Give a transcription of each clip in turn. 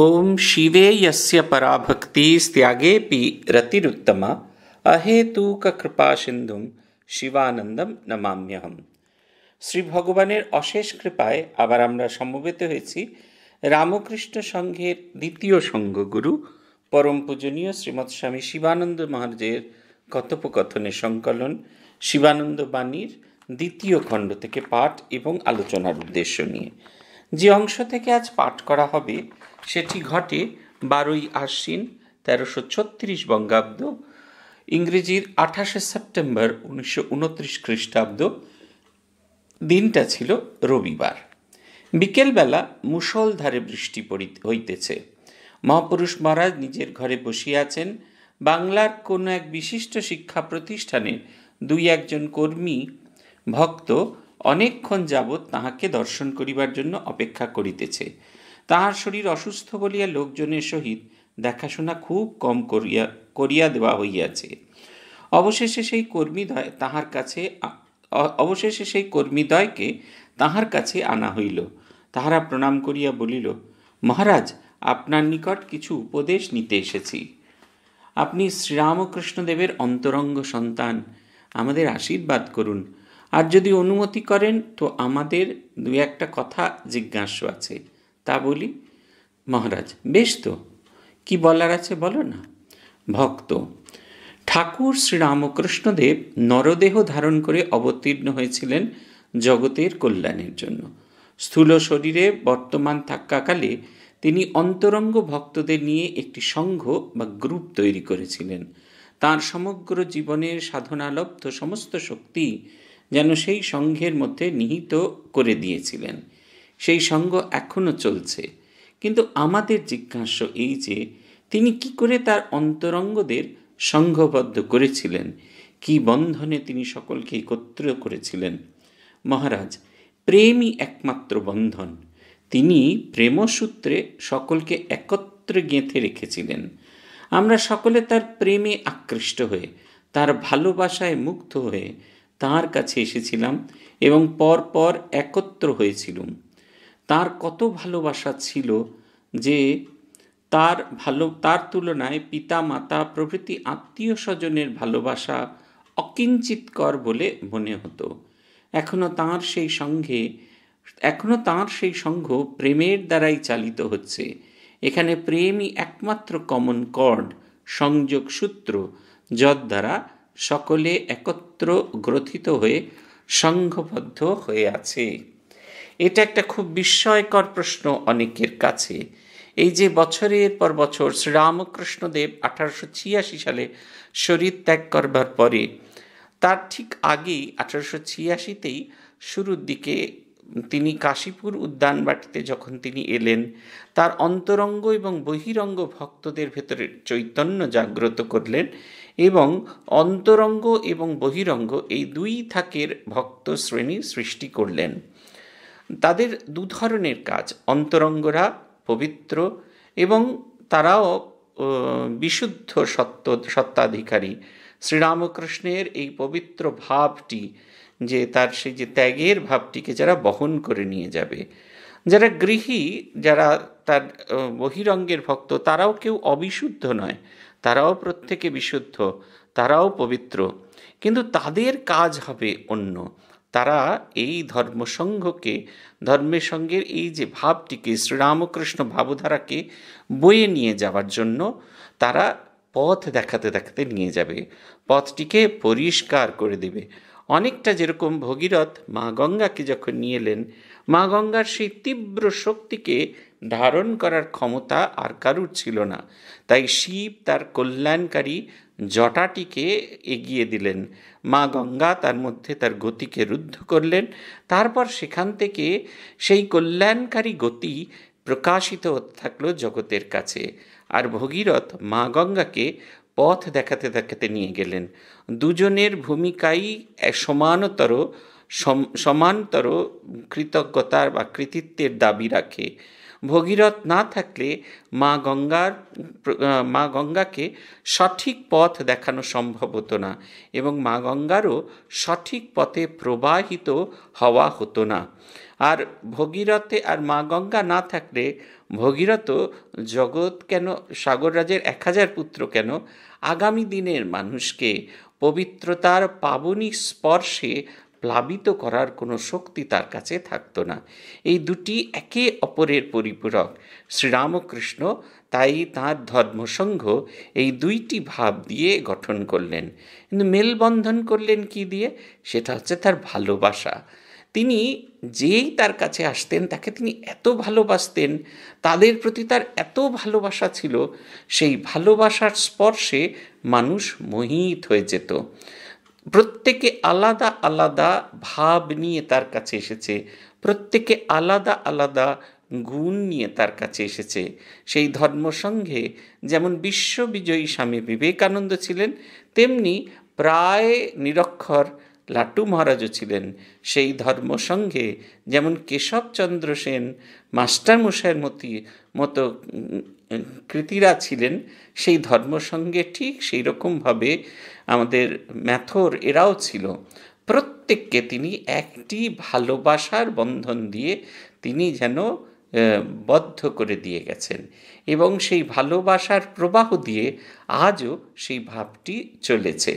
ओम शिवे यस्य पराभक्ति त्यागेपि रतिरुत्तम अहेतुकृपा সিন্ধুম শিবানন্দম নমাম্যহম শ্রী ভগবানের অশেষ কৃপায় আবার আমরা সমবেত হয়েছি রামকৃষ্ণ সংঘের দ্বিতীয় সংঘগুরু পরম পূজনীয় শ্রীমৎ স্বামী শিবানন্দ মহারাজের কথোপকথনের সংকলন শিবানন্দ বাণীর দ্বিতীয় খণ্ড থেকে পাঠ এবং আলোচনার উদ্দেশ্য নিয়ে যে অংশ থেকে আজ পাঠ করা হবে সেটি ঘটে বারোই আশ্বিন তেরোশো ছত্রিশ বঙ্গাব্দ ইংরেজির আঠাশে সেপ্টেম্বর উনিশশো উনত্রিশ খ্রিস্টাব্দ দিনটা ছিল রবিবার বিকেলবেলা মুসলধারে বৃষ্টি পড়ি হইতেছে মহাপুরুষ মহারাজ নিজের ঘরে বসিয়াছেন বাংলার কোনো এক বিশিষ্ট শিক্ষা প্রতিষ্ঠানে দুই একজন কর্মী ভক্ত অনেকক্ষণ যাবৎ তাহাকে দর্শন করিবার জন্য অপেক্ষা করিতেছে তাহার শরীর অসুস্থ বলিয়া লোকজনের সহিত দেখাশোনা খুব কম করিয়া করিয়া দেওয়া হইয়াছে অবশেষে সেই কর্মীদ্বয় তাহার কাছে অবশেষে সেই কর্মীদ্বয়কে তাহার কাছে আনা হইল তাহারা প্রণাম করিয়া বলিল মহারাজ আপনার নিকট কিছু উপদেশ নিতে এসেছি আপনি শ্রীরামকৃষ্ণদেবের অন্তরঙ্গ সন্তান আমাদের আশীর্বাদ করুন আর যদি অনুমতি করেন তো আমাদের দু একটা কথা জিজ্ঞাস্য আছে তা বলি মহারাজ বেশ তো কি বলার আছে বলো না ভক্ত ঠাকুর শ্রীরামকৃষ্ণদেব নরদেহ ধারণ করে অবতীর্ণ হয়েছিলেন জগতের কল্যাণের জন্য স্থূল শরীরে বর্তমান থাকাকালে তিনি অন্তরঙ্গ ভক্তদের নিয়ে একটি সংঘ বা গ্রুপ তৈরি করেছিলেন তার সমগ্র জীবনের সাধনালব্ধ সমস্ত শক্তি যেন সেই সংঘের মধ্যে নিহিত করে দিয়েছিলেন সেই সঙ্গ এখনও চলছে কিন্তু আমাদের জিজ্ঞাস্য এই যে তিনি কি করে তার অন্তরঙ্গদের সংঘবদ্ধ করেছিলেন কি বন্ধনে তিনি সকলকে একত্র করেছিলেন মহারাজ প্রেমই একমাত্র বন্ধন তিনি প্রেমসূত্রে সকলকে একত্র গেঁথে রেখেছিলেন আমরা সকলে তার প্রেমে আকৃষ্ট হয়ে তার ভালোবাসায় মুগ্ধ হয়ে তার কাছে এসেছিলাম এবং পর পর একত্র হয়েছিলাম তার কত ভালোবাসা ছিল যে তার ভালো তার তুলনায় পিতা মাতা প্রভৃতি আত্মীয় স্বজনের ভালোবাসা অকিঞ্চিতকর বলে মনে হতো এখনও তাঁর সেই সঙ্গে এখনও তাঁর সেই সঙ্ঘ প্রেমের দ্বারাই চালিত হচ্ছে এখানে প্রেমই একমাত্র কমন কর্ড সংযোগ সূত্র যদ্বারা সকলে একত্র গ্রথিত হয়ে সংঘবদ্ধ হয়ে আছে এটা একটা খুব বিস্ময়কর প্রশ্ন অনেকের কাছে এই যে বছরের পর বছর শ্রীরামকৃষ্ণদেব আঠারোশো ছিয়াশি সালে শরীর ত্যাগ করবার পরে তার ঠিক আগেই আঠারোশো ছিয়াশিতেই শুরুর দিকে তিনি কাশীপুর উদ্যানবাটিতে যখন তিনি এলেন তার অন্তরঙ্গ এবং বহিরঙ্গ ভক্তদের ভেতরে চৈতন্য জাগ্রত করলেন এবং অন্তরঙ্গ এবং বহিরঙ্গ এই দুই থাকের ভক্ত শ্রেণী সৃষ্টি করলেন তাদের দু ধরনের কাজ অন্তরঙ্গরা পবিত্র এবং তারাও বিশুদ্ধ সত্য সত্তাধিকারী শ্রীরামকৃষ্ণের এই পবিত্র ভাবটি যে তার সেই যে ত্যাগের ভাবটিকে যারা বহন করে নিয়ে যাবে যারা গৃহী যারা তার বহিরঙ্গের ভক্ত তারাও কেউ অবিশুদ্ধ নয় তারাও প্রত্যেকে বিশুদ্ধ তারাও পবিত্র কিন্তু তাদের কাজ হবে অন্য তারা এই ধর্মসংঘকে ধর্মের সঙ্গের এই যে ভাবটিকে শ্রীরামকৃষ্ণ ভাবধারাকে বয়ে নিয়ে যাওয়ার জন্য তারা পথ দেখাতে দেখাতে নিয়ে যাবে পথটিকে পরিষ্কার করে দেবে অনেকটা যেরকম ভগীরথ মা গঙ্গাকে যখন নিয়ে এলেন মা গঙ্গার সেই তীব্র শক্তিকে ধারণ করার ক্ষমতা আর কারুর ছিল না তাই শিব তার কল্যাণকারী জটাটিকে এগিয়ে দিলেন মা গঙ্গা তার মধ্যে তার গতিকে রুদ্ধ করলেন তারপর সেখান থেকে সেই কল্যাণকারী গতি প্রকাশিত হতে থাকলো জগতের কাছে আর ভগীরথ মা গঙ্গাকে পথ দেখাতে দেখাতে নিয়ে গেলেন দুজনের ভূমিকাই সমানতর সমানতর কৃতজ্ঞতার বা কৃতিত্বের দাবি রাখে ভগীরথ না থাকলে মা গঙ্গার মা গঙ্গাকে সঠিক পথ দেখানো সম্ভব হতো না এবং মা গঙ্গারও সঠিক পথে প্রবাহিত হওয়া হতো না আর ভগীরথে আর মা গঙ্গা না থাকলে ভগীরথ জগৎ কেন সাগররাজের এক হাজার পুত্র কেন আগামী দিনের মানুষকে পবিত্রতার পাবনিক স্পর্শে প্লাবিত করার কোনো শক্তি তার কাছে থাকতো না এই দুটি একে অপরের পরিপূরক শ্রীরামকৃষ্ণ তাই তাঁর ধর্মসংঘ এই দুইটি ভাব দিয়ে গঠন করলেন কিন্তু মেলবন্ধন করলেন কি দিয়ে সেটা হচ্ছে তার ভালোবাসা তিনি যেই তার কাছে আসতেন তাকে তিনি এত ভালোবাসতেন তাদের প্রতি তার এত ভালোবাসা ছিল সেই ভালোবাসার স্পর্শে মানুষ মোহিত হয়ে যেত প্রত্যেকে আলাদা আলাদা ভাব নিয়ে তার কাছে এসেছে প্রত্যেকে আলাদা আলাদা গুণ নিয়ে তার কাছে এসেছে সেই ধর্মসংঘে যেমন বিশ্ববিজয়ী স্বামী বিবেকানন্দ ছিলেন তেমনি প্রায় নিরক্ষর লাটু মহারাজও ছিলেন সেই ধর্মসংঘে যেমন কেশবচন্দ্র সেন মাস্টারমশাইয়ের মতি মতো কৃতিরা ছিলেন সেই ধর্মসঙ্গে ঠিক সেই রকমভাবে আমাদের ম্যাথর এরাও ছিল প্রত্যেককে তিনি একটি ভালোবাসার বন্ধন দিয়ে তিনি যেন বদ্ধ করে দিয়ে গেছেন এবং সেই ভালোবাসার প্রবাহ দিয়ে আজও সেই ভাবটি চলেছে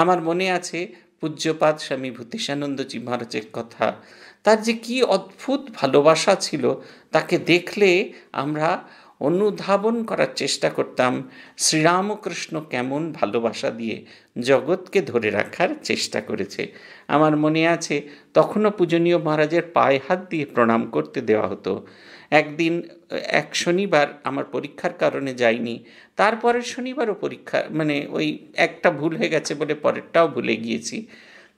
আমার মনে আছে পূজ্যপাত স্বামী ভূতিষানন্দজি মহারাজের কথা তার যে কি অদ্ভুত ভালোবাসা ছিল তাকে দেখলে আমরা অনুধাবন করার চেষ্টা করতাম শ্রীরামকৃষ্ণ কেমন ভালোবাসা দিয়ে জগৎকে ধরে রাখার চেষ্টা করেছে আমার মনে আছে তখনও পূজনীয় মহারাজের পায়ে হাত দিয়ে প্রণাম করতে দেওয়া হতো একদিন এক শনিবার আমার পরীক্ষার কারণে যাইনি তারপরের শনিবারও পরীক্ষা মানে ওই একটা ভুল হয়ে গেছে বলে পরেরটাও ভুলে গিয়েছি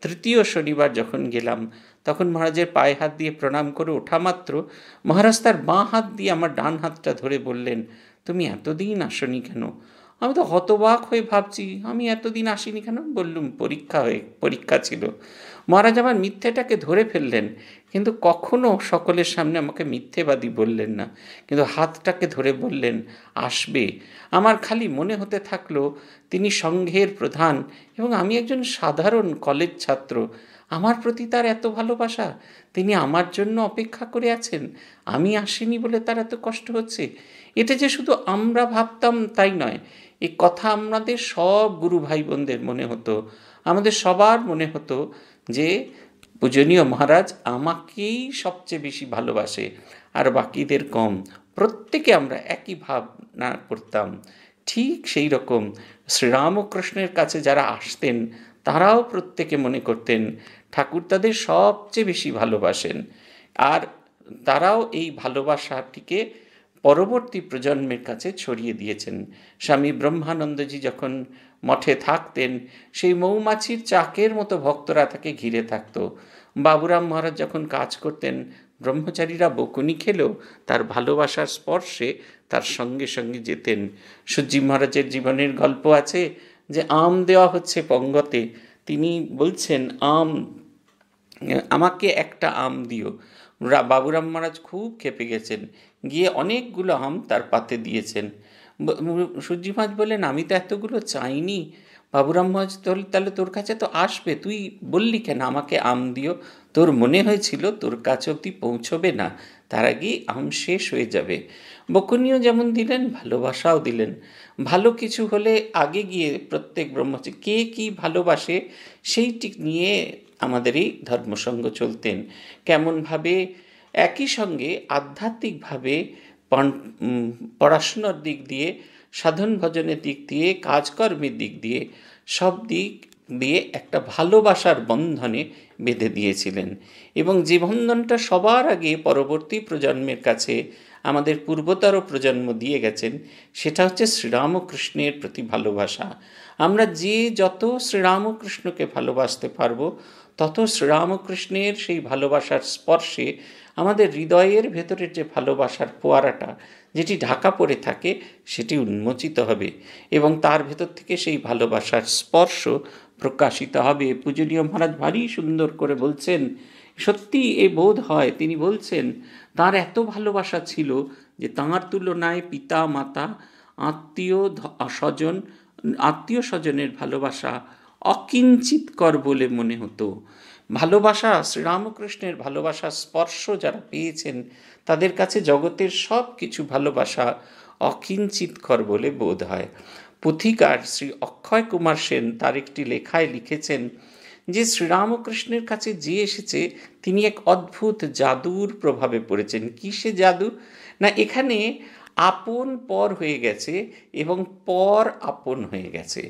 তৃতীয় শনিবার যখন গেলাম তখন মহারাজের পায়ে হাত দিয়ে প্রণাম করে ওঠা মাত্র মহারাজ তার বাঁ হাত দিয়ে আমার ডান হাতটা ধরে বললেন তুমি এতদিন আসনি কেন আমি তো হতবাক হয়ে ভাবছি আমি এতদিন আসিনি কেন বললুম পরীক্ষা হয়ে পরীক্ষা ছিল মহারাজ আমার মিথ্যেটাকে ধরে ফেললেন কিন্তু কখনো সকলের সামনে আমাকে মিথ্যেবাদী বললেন না কিন্তু হাতটাকে ধরে বললেন আসবে আমার খালি মনে হতে থাকলো তিনি সংঘের প্রধান এবং আমি একজন সাধারণ কলেজ ছাত্র আমার প্রতি তার এত ভালোবাসা তিনি আমার জন্য অপেক্ষা করে আছেন আমি আসিনি বলে তার এত কষ্ট হচ্ছে এটা যে শুধু আমরা ভাবতাম তাই নয় এ কথা আমাদের সব গুরু ভাই বোনদের মনে হতো আমাদের সবার মনে হতো যে পূজনীয় মহারাজ আমাকেই সবচেয়ে বেশি ভালোবাসে আর বাকিদের কম প্রত্যেকে আমরা একই ভাবনা করতাম ঠিক সেই রকম শ্রীরামকৃষ্ণের কাছে যারা আসতেন তারাও প্রত্যেকে মনে করতেন ঠাকুর তাদের সবচেয়ে বেশি ভালোবাসেন আর তারাও এই ভালোবাসাটিকে পরবর্তী প্রজন্মের কাছে ছড়িয়ে দিয়েছেন স্বামী ব্রহ্মানন্দজি যখন মঠে থাকতেন সেই মৌমাছির চাকের মতো ভক্তরা তাকে ঘিরে থাকতো বাবুরাম মহারাজ যখন কাজ করতেন ব্রহ্মচারীরা বকুনি খেলেও তার ভালোবাসার স্পর্শে তার সঙ্গে সঙ্গে যেতেন সূর্যি মহারাজের জীবনের গল্প আছে যে আম দেওয়া হচ্ছে পঙ্গতে তিনি বলছেন আম আমাকে একটা আম দিও বাবুরাম মহারাজ খুব খেপে গেছেন গিয়ে অনেকগুলো আম তার পাতে দিয়েছেন সূর্যি মহারাজ বললেন আমি তো এতগুলো চাইনি বাবুরাম মহাজ তাহলে তোর কাছে তো আসবে তুই বললি কেন আমাকে আম দিও তোর মনে হয়েছিল তোর কাছে অব্দি পৌঁছবে না তার আগেই আম শেষ হয়ে যাবে বকনীয় যেমন দিলেন ভালোবাসাও দিলেন ভালো কিছু হলে আগে গিয়ে প্রত্যেক ব্রহ্মচারী কে কি ভালোবাসে সেইটি নিয়ে আমাদের এই ধর্মসঙ্গ চলতেন কেমনভাবে একই সঙ্গে আধ্যাত্মিকভাবে পড়াশুনোর দিক দিয়ে সাধন ভজনের দিক দিয়ে কাজকর্মের দিক দিয়ে সব দিক দিয়ে একটা ভালোবাসার বন্ধনে বেঁধে দিয়েছিলেন এবং যে বন্ধনটা সবার আগে পরবর্তী প্রজন্মের কাছে আমাদের পূর্বতর প্রজন্ম দিয়ে গেছেন সেটা হচ্ছে শ্রীরামকৃষ্ণের প্রতি ভালোবাসা আমরা যে যত শ্রীরামকৃষ্ণকে ভালোবাসতে পারবো তত শ্রীরামকৃষ্ণের সেই ভালোবাসার স্পর্শে আমাদের হৃদয়ের ভেতরের যে ভালোবাসার ফোয়ারাটা যেটি ঢাকা পড়ে থাকে সেটি উন্মোচিত হবে এবং তার ভেতর থেকে সেই ভালোবাসার স্পর্শ প্রকাশিত হবে পূজনীয় মহারাজ ভারী সুন্দর করে বলছেন সত্যি এ বোধ হয় তিনি বলছেন তার এত ভালোবাসা ছিল যে তাঁর তুলনায় পিতা মাতা আত্মীয় স্বজন আত্মীয় স্বজনের ভালোবাসা অকিঞ্চিতকর বলে মনে হতো ভালোবাসা শ্রীরামকৃষ্ণের ভালোবাসা স্পর্শ যারা পেয়েছেন তাদের কাছে জগতের সব কিছু ভালোবাসা অকিঞ্চিতকর বলে বোধ হয় পুথিকার শ্রী অক্ষয় কুমার সেন তার একটি লেখায় লিখেছেন যে শ্রীরামকৃষ্ণের কাছে যে এসেছে তিনি এক অদ্ভুত জাদুর প্রভাবে পড়েছেন কিসে জাদু না এখানে আপন পর হয়ে গেছে এবং পর আপন হয়ে গেছে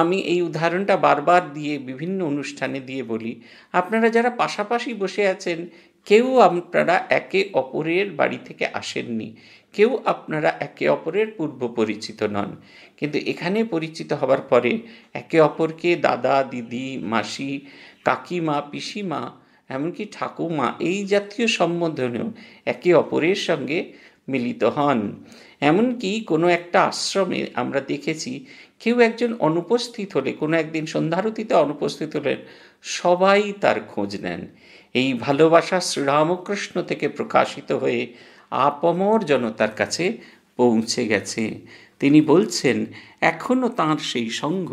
আমি এই উদাহরণটা বারবার দিয়ে বিভিন্ন অনুষ্ঠানে দিয়ে বলি আপনারা যারা পাশাপাশি বসে আছেন কেউ আপনারা একে অপরের বাড়ি থেকে আসেননি কেউ আপনারা একে অপরের পূর্ব পরিচিত নন কিন্তু এখানে পরিচিত হবার পরে একে অপরকে দাদা দিদি মাসি কাকিমা পিসিমা এমনকি ঠাকুমা এই জাতীয় সম্বোধনেও একে অপরের সঙ্গে মিলিত হন এমনকি কোনো একটা আশ্রমে আমরা দেখেছি কেউ একজন অনুপস্থিত হলে কোনো একদিন সন্ধ্যারতিতে অনুপস্থিত হলেন সবাই তার খোঁজ নেন এই ভালোবাসা শ্রীরামকৃষ্ণ থেকে প্রকাশিত হয়ে আপমর জনতার কাছে পৌঁছে গেছে তিনি বলছেন এখনও তাঁর সেই সঙ্ঘ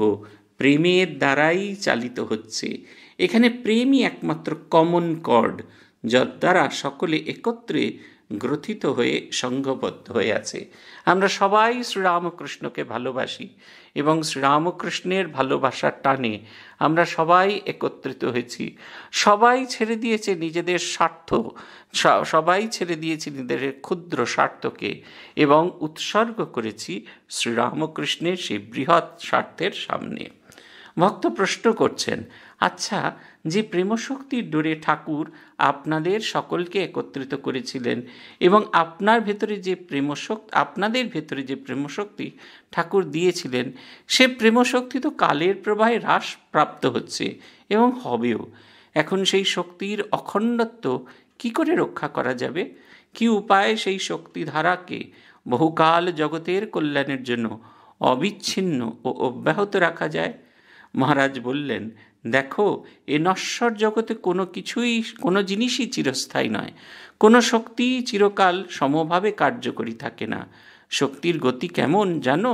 প্রেমের দ্বারাই চালিত হচ্ছে এখানে প্রেমই একমাত্র কমন কর্ড যার দ্বারা সকলে একত্রে গ্রথিত হয়ে সংঘবদ্ধ হয়ে আছে আমরা সবাই শ্রীরামকৃষ্ণকে ভালোবাসি এবং শ্রীরামকৃষ্ণের ভালোবাসার টানে আমরা সবাই একত্রিত হয়েছি সবাই ছেড়ে দিয়েছে নিজেদের স্বার্থ সবাই ছেড়ে দিয়েছে নিজেদের ক্ষুদ্র স্বার্থকে এবং উৎসর্গ করেছি শ্রীরামকৃষ্ণের সেই বৃহৎ স্বার্থের সামনে ভক্ত প্রশ্ন করছেন আচ্ছা যে প্রেমশক্তির ডোরে ঠাকুর আপনাদের সকলকে একত্রিত করেছিলেন এবং আপনার ভেতরে যে প্রেমশক্তি আপনাদের ভেতরে যে প্রেমশক্তি ঠাকুর দিয়েছিলেন সে প্রেমশক্তি তো কালের প্রবাহে হ্রাস প্রাপ্ত হচ্ছে এবং হবেও এখন সেই শক্তির অখণ্ডত্ব কি করে রক্ষা করা যাবে কি উপায়ে সেই শক্তি ধারাকে বহুকাল জগতের কল্যাণের জন্য অবিচ্ছিন্ন ও অব্যাহত রাখা যায় মহারাজ বললেন দেখো এ নশ্বর জগতে কোনো কিছুই কোনো জিনিসই চিরস্থায়ী নয় কোনো শক্তি চিরকাল সমভাবে কার্যকরী থাকে না শক্তির গতি কেমন জানো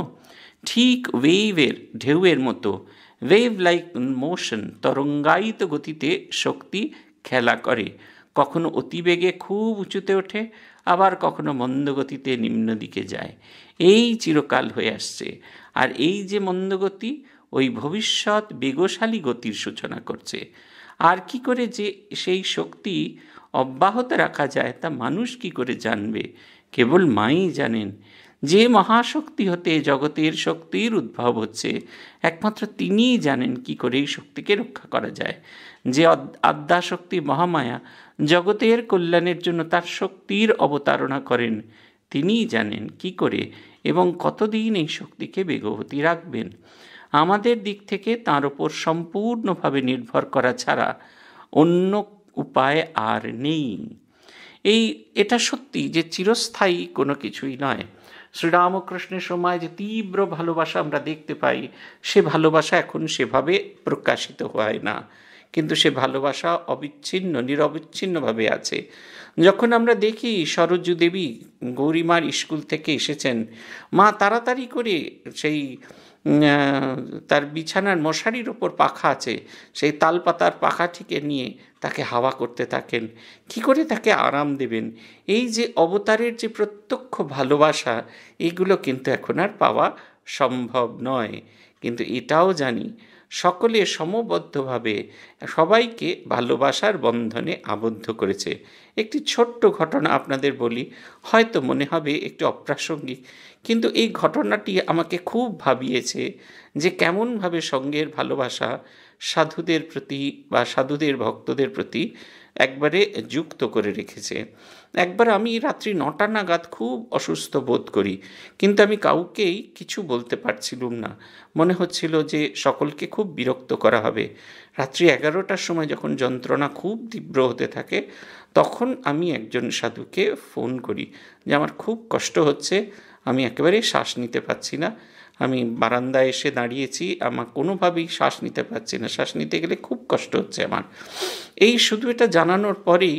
ঠিক ওয়েভের ঢেউয়ের মতো ওয়েভ লাইক মোশন তরঙ্গায়িত গতিতে শক্তি খেলা করে কখনো অতিবেগে খুব উঁচুতে ওঠে আবার কখনো মন্দগতিতে নিম্ন দিকে যায় এই চিরকাল হয়ে আসছে আর এই যে মন্দগতি ওই ভবিষ্যৎ বেগশালী গতির সূচনা করছে আর কি করে যে সেই শক্তি অব্যাহত রাখা যায় তা মানুষ কি করে জানবে কেবল মাই জানেন যে মহাশক্তি হতে জগতের শক্তির উদ্ভব হচ্ছে একমাত্র তিনিই জানেন কি করে এই শক্তিকে রক্ষা করা যায় যে আদ্যাশক্তি মহামায়া জগতের কল্যাণের জন্য তার শক্তির অবতারণা করেন তিনিই জানেন কি করে এবং কতদিন এই শক্তিকে বেগবতী রাখবেন আমাদের দিক থেকে তার উপর সম্পূর্ণভাবে নির্ভর করা ছাড়া অন্য উপায় আর নেই এই এটা সত্যি যে চিরস্থায়ী কোনো কিছুই নয় শ্রীরামকৃষ্ণের সময় যে তীব্র ভালোবাসা আমরা দেখতে পাই সে ভালোবাসা এখন সেভাবে প্রকাশিত হয় না কিন্তু সে ভালোবাসা অবিচ্ছিন্ন নিরবিচ্ছিন্নভাবে আছে যখন আমরা দেখি সরজু দেবী গৌরীমার স্কুল থেকে এসেছেন মা তাড়াতাড়ি করে সেই তার বিছানার মশারির ওপর পাখা আছে সেই তালপাতার পাখাটিকে নিয়ে তাকে হাওয়া করতে থাকেন কি করে তাকে আরাম দেবেন এই যে অবতারের যে প্রত্যক্ষ ভালোবাসা এগুলো কিন্তু এখন আর পাওয়া সম্ভব নয় কিন্তু এটাও জানি সকলে সমবদ্ধভাবে সবাইকে ভালোবাসার বন্ধনে আবদ্ধ করেছে একটি ছোট্ট ঘটনা আপনাদের বলি হয়তো মনে হবে একটি অপ্রাসঙ্গিক কিন্তু এই ঘটনাটি আমাকে খুব ভাবিয়েছে যে কেমনভাবে সঙ্গের ভালোবাসা সাধুদের প্রতি বা সাধুদের ভক্তদের প্রতি একবারে যুক্ত করে রেখেছে একবার আমি রাত্রি নটা নাগাদ খুব অসুস্থ বোধ করি কিন্তু আমি কাউকেই কিছু বলতে পারছিলুম না মনে হচ্ছিল যে সকলকে খুব বিরক্ত করা হবে রাত্রি এগারোটার সময় যখন যন্ত্রণা খুব তীব্র হতে থাকে তখন আমি একজন সাধুকে ফোন করি যে আমার খুব কষ্ট হচ্ছে আমি একেবারেই শ্বাস নিতে পারছি না আমি বারান্দায় এসে দাঁড়িয়েছি আমার কোনোভাবেই শ্বাস নিতে পারছি না শ্বাস নিতে গেলে খুব কষ্ট হচ্ছে আমার এই শুধু এটা জানানোর পরেই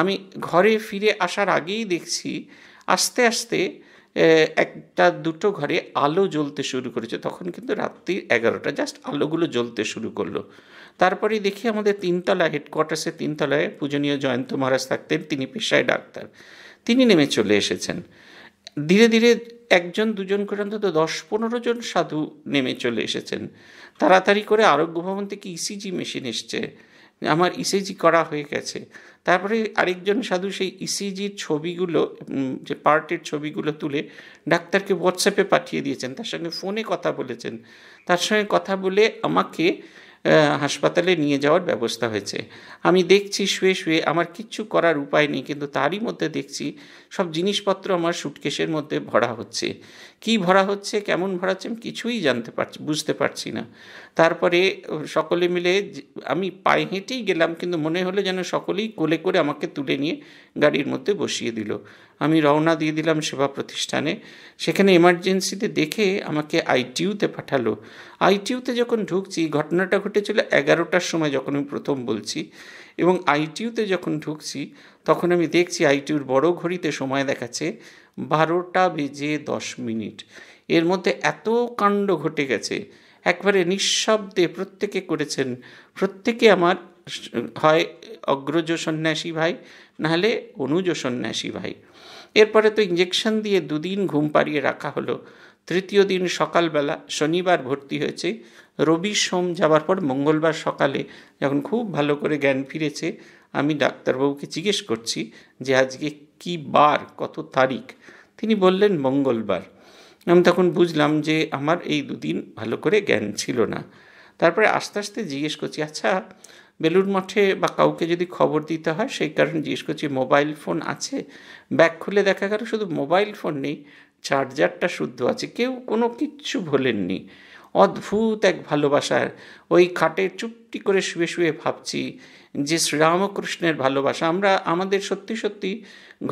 আমি ঘরে ফিরে আসার আগেই দেখছি আস্তে আস্তে একটা দুটো ঘরে আলো জ্বলতে শুরু করেছে তখন কিন্তু রাত্রি এগারোটা জাস্ট আলোগুলো জ্বলতে শুরু করলো তারপরে দেখি আমাদের তিনতলা হেডকোয়ার্টার্সের তিনতলায় পূজনীয় জয়ন্ত মহারাজ থাকতেন তিনি পেশায় ডাক্তার তিনি নেমে চলে এসেছেন ধীরে ধীরে একজন দুজন করে অন্তত দশ পনেরো জন সাধু নেমে চলে এসেছেন তাড়াতাড়ি করে আরোগ্য ভবন থেকে ইসিজি মেশিন e এসছে আমার ইসিজি e করা হয়ে গেছে তারপরে আরেকজন সাধু সেই ইসিজির e ছবিগুলো যে পার্টের ছবিগুলো তুলে ডাক্তারকে হোয়াটসঅ্যাপে পাঠিয়ে দিয়েছেন তার সঙ্গে ফোনে কথা বলেছেন তার সঙ্গে কথা বলে আমাকে হাসপাতালে নিয়ে যাওয়ার ব্যবস্থা হয়েছে আমি দেখছি শুয়ে শুয়ে আমার কিচ্ছু করার উপায় নেই কিন্তু তারই মধ্যে দেখছি সব জিনিসপত্র আমার সুটকেশের মধ্যে ভরা হচ্ছে কি ভরা হচ্ছে কেমন ভরা হচ্ছে আমি কিছুই জানতে পারছি বুঝতে পারছি না তারপরে সকলে মিলে আমি পায়ে হেঁটেই গেলাম কিন্তু মনে হলো যেন সকলেই কোলে করে আমাকে তুলে নিয়ে গাড়ির মধ্যে বসিয়ে দিল আমি রওনা দিয়ে দিলাম সেবা প্রতিষ্ঠানে সেখানে এমার্জেন্সিতে দেখে আমাকে আইটিউতে পাঠালো আইটিউতে যখন ঢুকছি ঘটনাটা ঘটেছিল এগারোটার সময় যখন আমি প্রথম বলছি এবং আইটিউতে যখন ঢুকছি তখন আমি দেখছি আইটিউর বড় ঘড়িতে সময় দেখাচ্ছে বারোটা বেজে দশ মিনিট এর মধ্যে এত কাণ্ড ঘটে গেছে একবারে নিঃশব্দে প্রত্যেকে করেছেন প্রত্যেকে আমার হয় অগ্রজ সন্ন্যাসী ভাই নাহলে অনুজ সন্ন্যাসী ভাই এরপরে তো ইঞ্জেকশন দিয়ে দুদিন ঘুম পাড়িয়ে রাখা হলো তৃতীয় দিন সকালবেলা শনিবার ভর্তি হয়েছে রবি সোম যাওয়ার পর মঙ্গলবার সকালে যখন খুব ভালো করে জ্ঞান ফিরেছে আমি ডাক্তারবাবুকে জিজ্ঞেস করছি যে আজকে কি বার কত তারিখ তিনি বললেন মঙ্গলবার আমি তখন বুঝলাম যে আমার এই দুদিন ভালো করে জ্ঞান ছিল না তারপরে আস্তে আস্তে জিজ্ঞেস করছি আচ্ছা বেলুর মঠে বা কাউকে যদি খবর দিতে হয় সেই কারণে জিজ্ঞেস করছি মোবাইল ফোন আছে ব্যাগ খুলে দেখা গেল শুধু মোবাইল ফোন নেই চার্জারটা শুদ্ধ আছে কেউ কোনো কিচ্ছু ভোলেননি অদ্ভুত এক ভালোবাসার ওই খাটে চুপটি করে শুয়ে শুয়ে ভাবছি যে শ্রীরামকৃষ্ণের ভালোবাসা আমরা আমাদের সত্যি সত্যি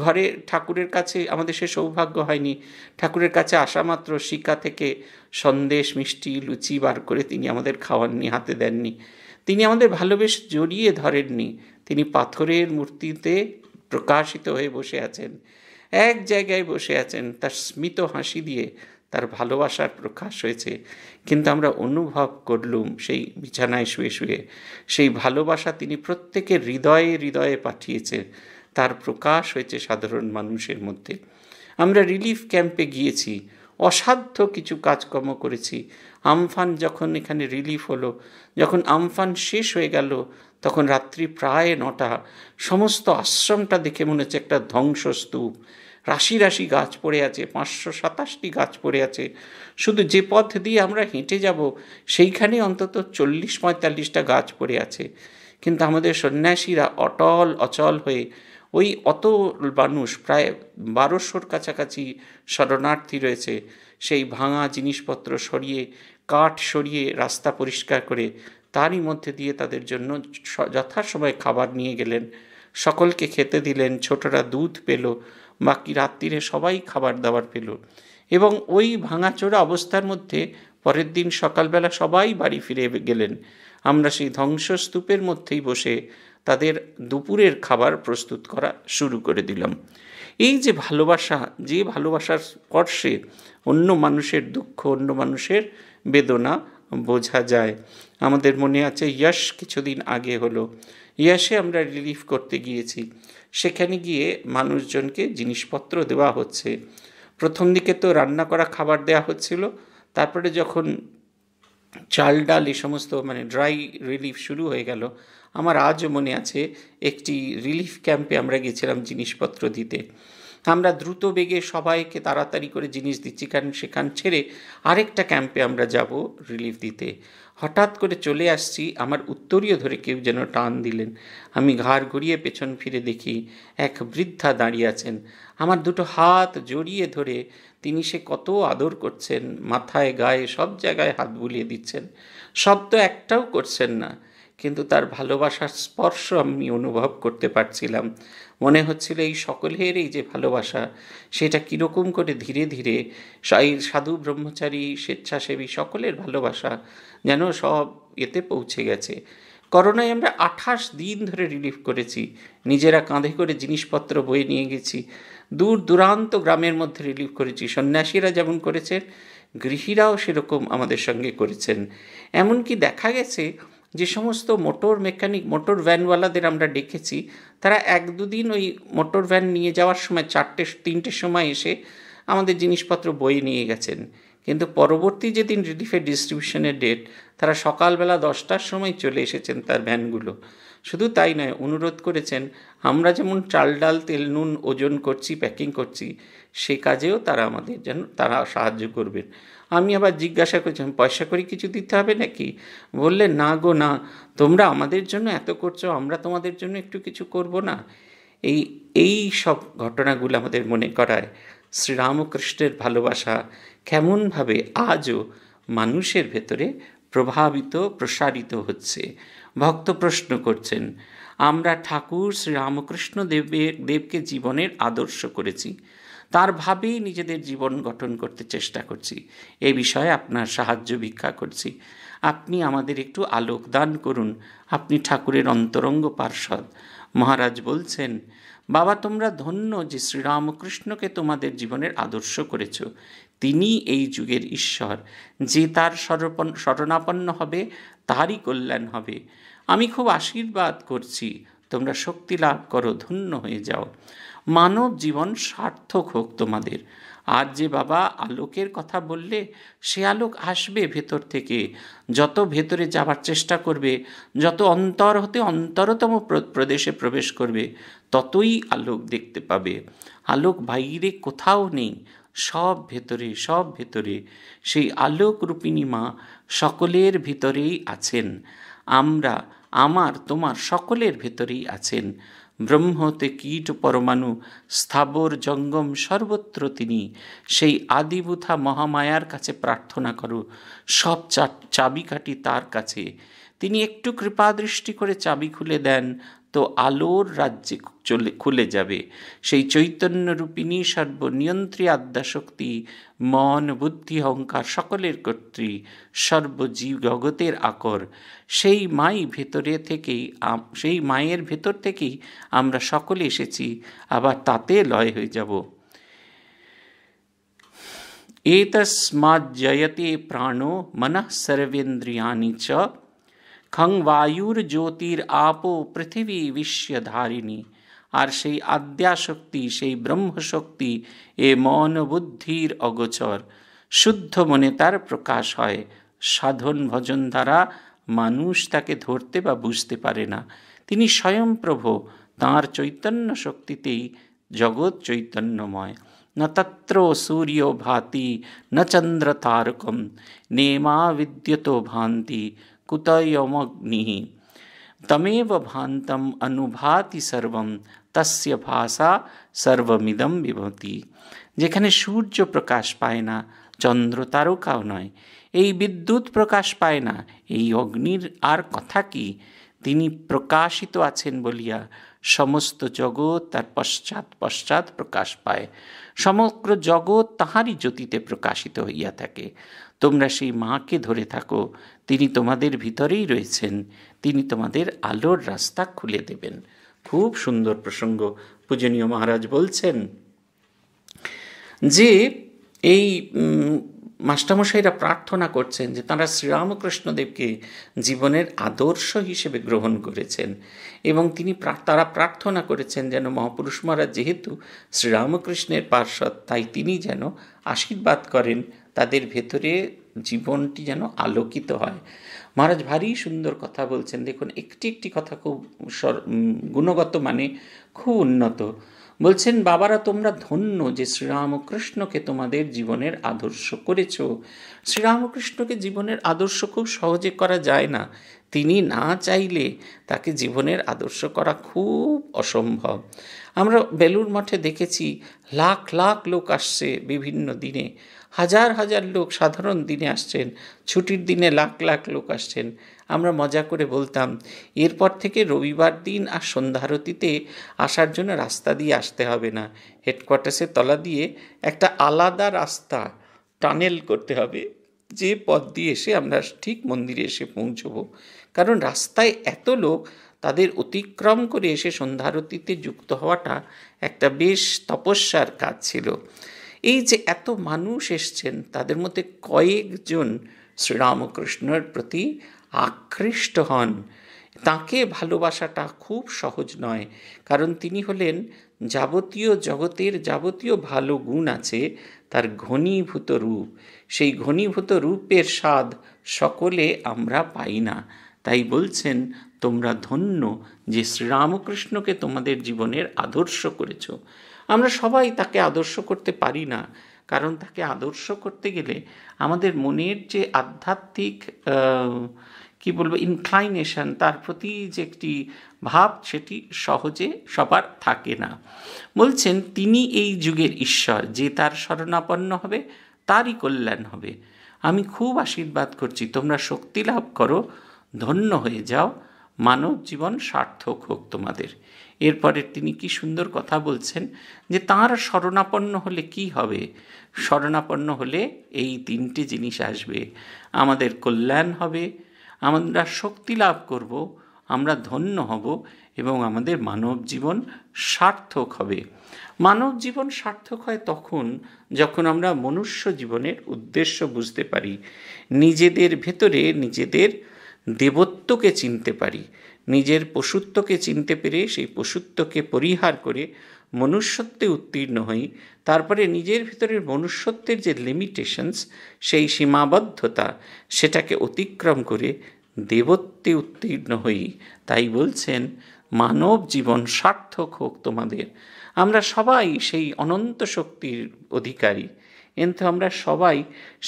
ঘরে ঠাকুরের কাছে আমাদের সে সৌভাগ্য হয়নি ঠাকুরের কাছে আসা মাত্র শিকা থেকে সন্দেশ মিষ্টি লুচি বার করে তিনি আমাদের খাওয়াননি হাতে দেননি তিনি আমাদের ভালোবেসে জড়িয়ে ধরেননি তিনি পাথরের মূর্তিতে প্রকাশিত হয়ে বসে আছেন এক জায়গায় বসে আছেন তার স্মিত হাসি দিয়ে তার ভালোবাসার প্রকাশ হয়েছে কিন্তু আমরা অনুভব করলুম সেই বিছানায় শুয়ে শুয়ে সেই ভালোবাসা তিনি প্রত্যেকের হৃদয়ে হৃদয়ে পাঠিয়েছে তার প্রকাশ হয়েছে সাধারণ মানুষের মধ্যে আমরা রিলিফ ক্যাম্পে গিয়েছি অসাধ্য কিছু কাজকর্ম করেছি আমফান যখন এখানে রিলিফ হলো যখন আমফান শেষ হয়ে গেল তখন রাত্রি প্রায় নটা সমস্ত আশ্রমটা দেখে মনে হচ্ছে একটা ধ্বংসস্তূপ রাশি রাশি গাছ পড়ে আছে পাঁচশো সাতাশটি গাছ পড়ে আছে শুধু যে পথ দিয়ে আমরা হেঁটে যাব সেইখানে অন্তত চল্লিশ পঁয়তাল্লিশটা গাছ পড়ে আছে কিন্তু আমাদের সন্ন্যাসীরা অটল অচল হয়ে ওই অত মানুষ প্রায় বারোশোর কাছাকাছি শরণার্থী রয়েছে সেই ভাঙা জিনিসপত্র সরিয়ে কাঠ সরিয়ে রাস্তা পরিষ্কার করে তারই মধ্যে দিয়ে তাদের জন্য যথাসময়ে খাবার নিয়ে গেলেন সকলকে খেতে দিলেন ছোটরা দুধ পেল বাকি রাত্রিরে সবাই খাবার দাবার পেল এবং ওই ভাঙাচোরা অবস্থার মধ্যে পরের দিন সকালবেলা সবাই বাড়ি ফিরে গেলেন আমরা সেই ধ্বংসস্তূপের মধ্যেই বসে তাদের দুপুরের খাবার প্রস্তুত করা শুরু করে দিলাম এই যে ভালোবাসা যে ভালোবাসার স্পর্শে অন্য মানুষের দুঃখ অন্য মানুষের বেদনা বোঝা যায় আমাদের মনে আছে ইয়াশ কিছুদিন আগে হলো ইয়াসে আমরা রিলিফ করতে গিয়েছি সেখানে গিয়ে মানুষজনকে জিনিসপত্র দেওয়া হচ্ছে প্রথম দিকে তো রান্না করা খাবার দেওয়া হচ্ছিল তারপরে যখন চাল ডাল এই সমস্ত মানে ড্রাই রিলিফ শুরু হয়ে গেল আমার আজও মনে আছে একটি রিলিফ ক্যাম্পে আমরা গেছিলাম জিনিসপত্র দিতে আমরা দ্রুত বেগে সবাইকে তাড়াতাড়ি করে জিনিস দিচ্ছি কারণ সেখান ছেড়ে আরেকটা ক্যাম্পে আমরা যাব রিলিফ দিতে হঠাৎ করে চলে আসছি আমার উত্তরীয় ধরে কেউ যেন টান দিলেন আমি ঘাড় ঘুরিয়ে পেছন ফিরে দেখি এক বৃদ্ধা দাঁড়িয়ে আছেন আমার দুটো হাত জড়িয়ে ধরে তিনি সে কত আদর করছেন মাথায় গায়ে সব জায়গায় হাত বুলিয়ে দিচ্ছেন শব্দ একটাও করছেন না কিন্তু তার ভালোবাসার স্পর্শ আমি অনুভব করতে পারছিলাম মনে হচ্ছিল এই সকলের এই যে ভালোবাসা সেটা কীরকম করে ধীরে ধীরে সাধু ব্রহ্মচারী স্বেচ্ছাসেবী সকলের ভালোবাসা যেন সব এতে পৌঁছে গেছে করোনায় আমরা আঠাশ দিন ধরে রিলিফ করেছি নিজেরা কাঁধে করে জিনিসপত্র বয়ে নিয়ে গেছি দূর দূরান্ত গ্রামের মধ্যে রিলিফ করেছি সন্ন্যাসীরা যেমন করেছেন গৃহীরাও সেরকম আমাদের সঙ্গে করেছেন এমনকি দেখা গেছে যে সমস্ত মোটর মেকানিক মোটর ভ্যানওয়ালাদের আমরা ডেকেছি তারা এক দুদিন ওই মোটর ভ্যান নিয়ে যাওয়ার সময় চারটে তিনটের সময় এসে আমাদের জিনিসপত্র বয়ে নিয়ে গেছেন কিন্তু পরবর্তী যেদিন রিলিফের ডিস্ট্রিবিউশনের ডেট তারা সকালবেলা দশটার সময় চলে এসেছেন তার ভ্যানগুলো শুধু তাই নয় অনুরোধ করেছেন আমরা যেমন চাল ডাল তেল নুন ওজন করছি প্যাকিং করছি সে কাজেও তারা আমাদের যেন তারা সাহায্য করবেন আমি আবার জিজ্ঞাসা করছিলাম পয়সা করে কিছু দিতে হবে নাকি বললে না গো না তোমরা আমাদের জন্য এত করছো আমরা তোমাদের জন্য একটু কিছু করব না এই এই সব ঘটনাগুলো আমাদের মনে করায় শ্রীরামকৃষ্ণের ভালোবাসা কেমনভাবে আজও মানুষের ভেতরে প্রভাবিত প্রসারিত হচ্ছে ভক্ত প্রশ্ন করছেন আমরা ঠাকুর শ্রীরামকৃষ্ণ দেবের দেবকে জীবনের আদর্শ করেছি তার ভাবেই নিজেদের জীবন গঠন করতে চেষ্টা করছি এই বিষয়ে আপনার সাহায্য ভিক্ষা করছি আপনি আমাদের একটু আলোক দান করুন আপনি ঠাকুরের অন্তরঙ্গ পার্ষদ মহারাজ বলছেন বাবা তোমরা ধন্য যে শ্রীরামকৃষ্ণকে তোমাদের জীবনের আদর্শ করেছ তিনি এই যুগের ঈশ্বর যে তার স্মরণ শরণাপন্ন হবে তারই কল্যাণ হবে আমি খুব আশীর্বাদ করছি তোমরা শক্তি লাভ করো ধন্য হয়ে যাও মানব জীবন সার্থক হোক তোমাদের আর যে বাবা আলোকের কথা বললে সে আলোক আসবে ভেতর থেকে যত ভেতরে যাবার চেষ্টা করবে যত অন্তর হতে অন্তরতম প্রদেশে প্রবেশ করবে ততই আলোক দেখতে পাবে আলোক বাইরে কোথাও নেই সব ভেতরে সব ভেতরে সেই আলোক রূপিণী মা সকলের ভিতরেই আছেন আমরা আমার তোমার সকলের ভেতরেই আছেন ব্রহ্মতে কীট পরমাণু স্থাবর জঙ্গম সর্বত্র তিনি সেই আদিবুথা মহামায়ার কাছে প্রার্থনা করো সব চাবিকাঠি তার কাছে তিনি একটু কৃপাদৃষ্টি করে চাবি খুলে দেন তো আলোর রাজ্যে চলে খুলে যাবে সেই চৈতন্যরূপিণী সর্বনিয়ন্ত্রী আদ্যাশক্তি মন বুদ্ধি অহংকার সকলের কর্ত্রী সর্বজীব জগতের আকর সেই মাই ভেতরে থেকেই সেই মায়ের ভেতর থেকেই আমরা সকলে এসেছি আবার তাতে লয় হয়ে যাব এতস্মাজ্জয়তে প্রাণ মনঃ সর্বেন্দ্রিয়াণি চ খং বায়ুর জ্যোতির আপো পৃথিবী বিশ্বধারিণী আর সেই আদ্যাশক্তি সেই ব্রহ্মশক্তি এ মন বুদ্ধির অগোচর শুদ্ধ মনে তার প্রকাশ হয় সাধন ভজন দ্বারা মানুষ তাকে ধরতে বা বুঝতে পারে না তিনি স্বয়ং প্রভু তাঁর চৈতন্য শক্তিতেই জগৎ চৈতন্যময় তত্র সূর্য ভাতি भाति চন্দ্র তারকম নেমা বিদ্যত ভান্তি কুত অগ্নি তমেব ভান্তম অনুভাতি সর্বম তস্য ভাষা সর্বমিদম বিভতি যেখানে সূর্য প্রকাশ পায় না চন্দ্র তারকাও নয় এই বিদ্যুৎ প্রকাশ পায় না এই অগ্নির আর কথা কি তিনি প্রকাশিত আছেন বলিয়া সমস্ত জগৎ তার পশ্চাৎ পশ্চাৎ প্রকাশ পায় সমগ্র জগৎ তাহারই জ্যোতিতে প্রকাশিত হইয়া থাকে তোমরা সেই মাকে ধরে থাকো তিনি তোমাদের ভিতরেই রয়েছেন তিনি তোমাদের আলোর রাস্তা খুলে দেবেন খুব সুন্দর প্রসঙ্গ পূজনীয় মহারাজ বলছেন যে এই মাস্টারমশাইরা প্রার্থনা করছেন যে তাঁরা শ্রীরামকৃষ্ণদেবকে জীবনের আদর্শ হিসেবে গ্রহণ করেছেন এবং তিনি তারা প্রার্থনা করেছেন যেন মহাপুরুষ মহারাজ যেহেতু শ্রীরামকৃষ্ণের পার্শ্বদ তাই তিনি যেন আশীর্বাদ করেন তাদের ভেতরে জীবনটি যেন আলোকিত হয় মহারাজ ভারী সুন্দর কথা বলছেন দেখুন একটি একটি কথা খুব গুণগত মানে খুব উন্নত বলছেন বাবারা তোমরা ধন্য যে শ্রীরামকৃষ্ণকে তোমাদের জীবনের আদর্শ করেছ শ্রীরামকৃষ্ণকে জীবনের আদর্শ খুব সহজে করা যায় না তিনি না চাইলে তাকে জীবনের আদর্শ করা খুব অসম্ভব আমরা বেলুর মঠে দেখেছি লাখ লাখ লোক আসছে বিভিন্ন দিনে হাজার হাজার লোক সাধারণ দিনে আসছেন ছুটির দিনে লাখ লাখ লোক আসছেন আমরা মজা করে বলতাম এরপর থেকে রবিবার দিন আর সন্ধ্যারতিতে আসার জন্য রাস্তা দিয়ে আসতে হবে না হেডকোয়ার্টার্সের তলা দিয়ে একটা আলাদা রাস্তা টানেল করতে হবে যে পথ দিয়ে এসে আমরা ঠিক মন্দিরে এসে পৌঁছবো কারণ রাস্তায় এত লোক তাদের অতিক্রম করে এসে সন্ধ্যারতিতে যুক্ত হওয়াটা একটা বেশ তপস্যার কাজ ছিল এই যে এত মানুষ এসছেন তাদের মধ্যে কয়েকজন শ্রীরামকৃষ্ণের প্রতি আকৃষ্ট হন তাকে ভালোবাসাটা খুব সহজ নয় কারণ তিনি হলেন যাবতীয় জগতের যাবতীয় ভালো গুণ আছে তার ঘনীভূত রূপ সেই ঘনীভূত রূপের স্বাদ সকলে আমরা পাই না তাই বলছেন তোমরা ধন্য যে শ্রীরামকৃষ্ণকে তোমাদের জীবনের আদর্শ করেছো আমরা সবাই তাকে আদর্শ করতে পারি না কারণ তাকে আদর্শ করতে গেলে আমাদের মনের যে আধ্যাত্মিক কি বলবো ইনক্লাইনেশন তার প্রতি যে একটি ভাব সেটি সহজে সবার থাকে না বলছেন তিনি এই যুগের ঈশ্বর যে তার শরণাপন্ন হবে তারই কল্যাণ হবে আমি খুব আশীর্বাদ করছি তোমরা শক্তি লাভ করো ধন্য হয়ে যাও মানব জীবন সার্থক হোক তোমাদের এরপরে তিনি কি সুন্দর কথা বলছেন যে তাঁর শরণাপন্ন হলে কি হবে শরণাপন্ন হলে এই তিনটি জিনিস আসবে আমাদের কল্যাণ হবে আমরা শক্তি লাভ করব আমরা ধন্য হব এবং আমাদের মানব জীবন সার্থক হবে মানব জীবন সার্থক হয় তখন যখন আমরা মনুষ্য জীবনের উদ্দেশ্য বুঝতে পারি নিজেদের ভেতরে নিজেদের দেবত্বকে চিনতে পারি নিজের পশুত্বকে চিনতে পেরে সেই পশুত্বকে পরিহার করে মনুষ্যত্বে উত্তীর্ণ হই তারপরে নিজের ভিতরের মনুষ্যত্বের যে লিমিটেশনস সেই সীমাবদ্ধতা সেটাকে অতিক্রম করে দেবত্বে উত্তীর্ণ হই তাই বলছেন মানব জীবন সার্থক হোক তোমাদের আমরা সবাই সেই অনন্ত শক্তির অধিকারী কিন্তু আমরা সবাই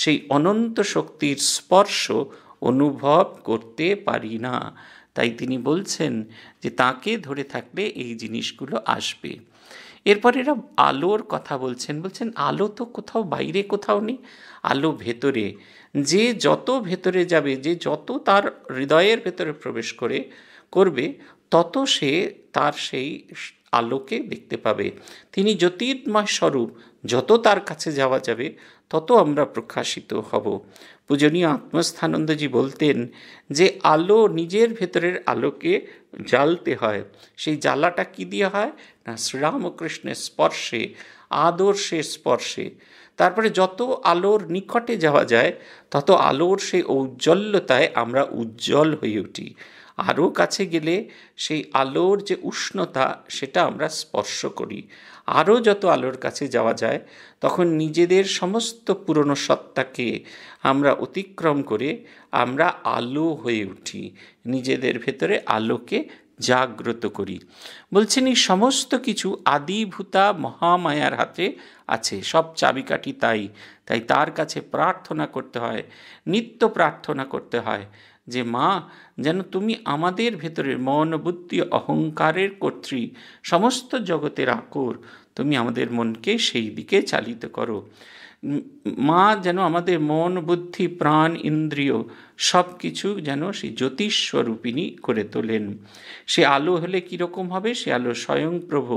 সেই অনন্ত শক্তির স্পর্শ অনুভব করতে পারি না তাই তিনি বলছেন যে তাকে ধরে থাকলে এই জিনিসগুলো আসবে এরপর এরা আলোর কথা বলছেন বলছেন আলো তো কোথাও বাইরে কোথাও নেই আলো ভেতরে যে যত ভেতরে যাবে যে যত তার হৃদয়ের ভেতরে প্রবেশ করে করবে তত সে তার সেই আলোকে দেখতে পাবে তিনি জ্যোতির্ময় স্বরূপ যত তার কাছে যাওয়া যাবে তত আমরা প্রকাশিত হব পূজনীয় আত্মস্থানন্দজি বলতেন যে আলো নিজের ভেতরের আলোকে জ্বালতে হয় সেই জ্বালাটা কি দিয়ে হয় না শ্রীরামকৃষ্ণের স্পর্শে আদর্শের স্পর্শে তারপরে যত আলোর নিকটে যাওয়া যায় তত আলোর সেই ঔজ্জ্বল্যতায় আমরা উজ্জ্বল হয়ে উঠি আরও কাছে গেলে সেই আলোর যে উষ্ণতা সেটা আমরা স্পর্শ করি আরও যত আলোর কাছে যাওয়া যায় তখন নিজেদের সমস্ত পুরনো সত্তাকে আমরা অতিক্রম করে আমরা আলো হয়ে উঠি নিজেদের ভেতরে আলোকে জাগ্রত করি বলছেন এই সমস্ত কিছু আদিভূতা মহামায়ার হাতে আছে সব চাবিকাঠি তাই তাই তার কাছে প্রার্থনা করতে হয় নিত্য প্রার্থনা করতে হয় যে মা যেন তুমি আমাদের ভেতরে মন বুদ্ধি অহংকারের কর্ত্রী সমস্ত জগতের আকর তুমি আমাদের মনকে সেই দিকে চালিত করো মা যেন আমাদের মন বুদ্ধি প্রাণ ইন্দ্রিয় সব কিছু যেন সেই জ্যোতিষ স্বরূপিণী করে তোলেন সে আলো হলে কীরকম হবে সে আলো স্বয়ং প্রভু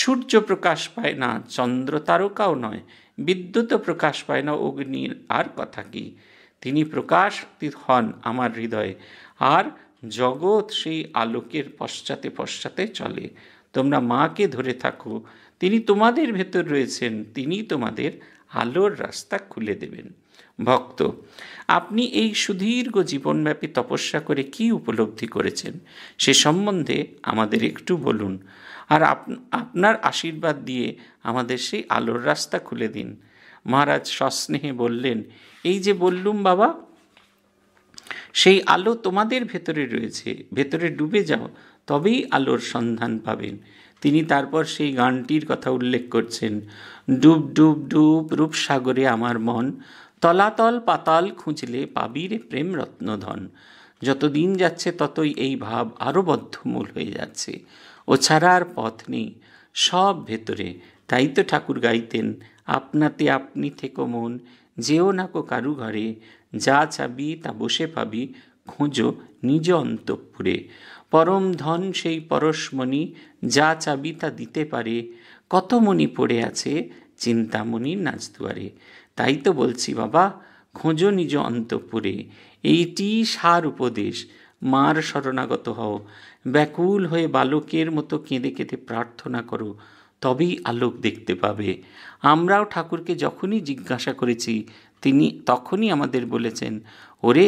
সূর্য প্রকাশ পায় না চন্দ্র তারকাও নয় বিদ্যুৎ প্রকাশ পায় না অগ্নির আর কথা কী তিনি প্রকাশিত হন আমার হৃদয়ে আর জগৎ সেই আলোকের পশ্চাতে পশ্চাতে চলে তোমরা মাকে ধরে থাকো তিনি তোমাদের ভেতর রয়েছেন তিনি তোমাদের আলোর রাস্তা খুলে দেবেন ভক্ত আপনি এই সুদীর্ঘ জীবনব্যাপী তপস্যা করে কি উপলব্ধি করেছেন সে সম্বন্ধে আমাদের একটু বলুন আর আপনার আশীর্বাদ দিয়ে আমাদের সেই আলোর রাস্তা খুলে দিন মহারাজ সস্নেহে বললেন এই যে বললুম বাবা সেই আলো তোমাদের ভেতরে রয়েছে ভেতরে ডুবে যাও তবেই আলোর সন্ধান পাবেন তিনি তারপর সেই গানটির কথা উল্লেখ করছেন ডুব ডুব ডুব রূপসাগরে আমার মন তলাতল পাতাল খুঁজলে পাবির প্রেম রত্নধন যত দিন যাচ্ছে ততই এই ভাব আরও বদ্ধমূল হয়ে যাচ্ছে ও ছাড়ার পথ নেই সব ভেতরে তাই তো ঠাকুর গাইতেন আপনাতে আপনি থেকো মন যেও নাকো কারু ঘরে যা চাবি তা বসে পাবি খোঁজো নিজ অন্তঃপুরে পরম ধন সেই পরশমণি যা চাবি তা দিতে পারে কত মণি পড়ে আছে চিন্তামণির নাচদুয়ারে তাই তো বলছি বাবা খোঁজো নিজ অন্তঃপুরে এইটি সার উপদেশ মার শরণাগত হও ব্যাকুল হয়ে বালকের মতো কেঁদে কেঁদে প্রার্থনা করো তবেই আলোক দেখতে পাবে আমরাও ঠাকুরকে যখনই জিজ্ঞাসা করেছি তিনি তখনই আমাদের বলেছেন ওরে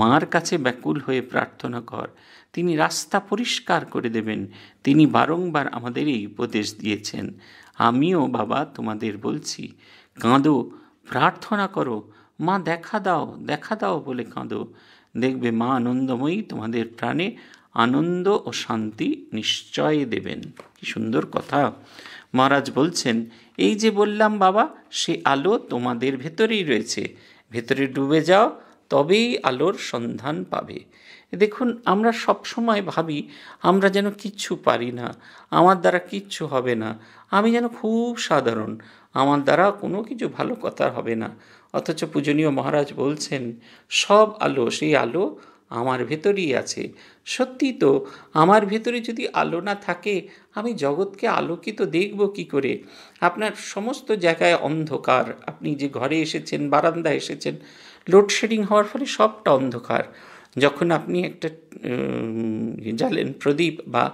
মার কাছে ব্যাকুল হয়ে প্রার্থনা কর তিনি রাস্তা পরিষ্কার করে দেবেন তিনি বারংবার আমাদের এই উপদেশ দিয়েছেন আমিও বাবা তোমাদের বলছি কাঁদো প্রার্থনা করো মা দেখা দাও দেখা দাও বলে কাঁদো দেখবে মা আনন্দময়ী তোমাদের প্রাণে আনন্দ ও শান্তি নিশ্চয় দেবেন কি সুন্দর কথা মহারাজ বলছেন এই যে বললাম বাবা সে আলো তোমাদের ভেতরেই রয়েছে ভেতরে ডুবে যাও তবেই আলোর সন্ধান পাবে দেখুন আমরা সব সময় ভাবি আমরা যেন কিচ্ছু পারি না আমার দ্বারা কিচ্ছু হবে না আমি যেন খুব সাধারণ আমার দ্বারা কোনো কিছু ভালো কথা হবে না অথচ পূজনীয় মহারাজ বলছেন সব আলো সেই আলো আমার ভেতরেই আছে সত্যি তো আমার ভেতরে যদি আলো না থাকে আমি জগৎকে আলোকিত দেখব কি করে আপনার সমস্ত জায়গায় অন্ধকার আপনি যে ঘরে এসেছেন বারান্দায় এসেছেন লোডশেডিং হওয়ার ফলে সবটা অন্ধকার যখন আপনি একটা জ্বালেন প্রদীপ বা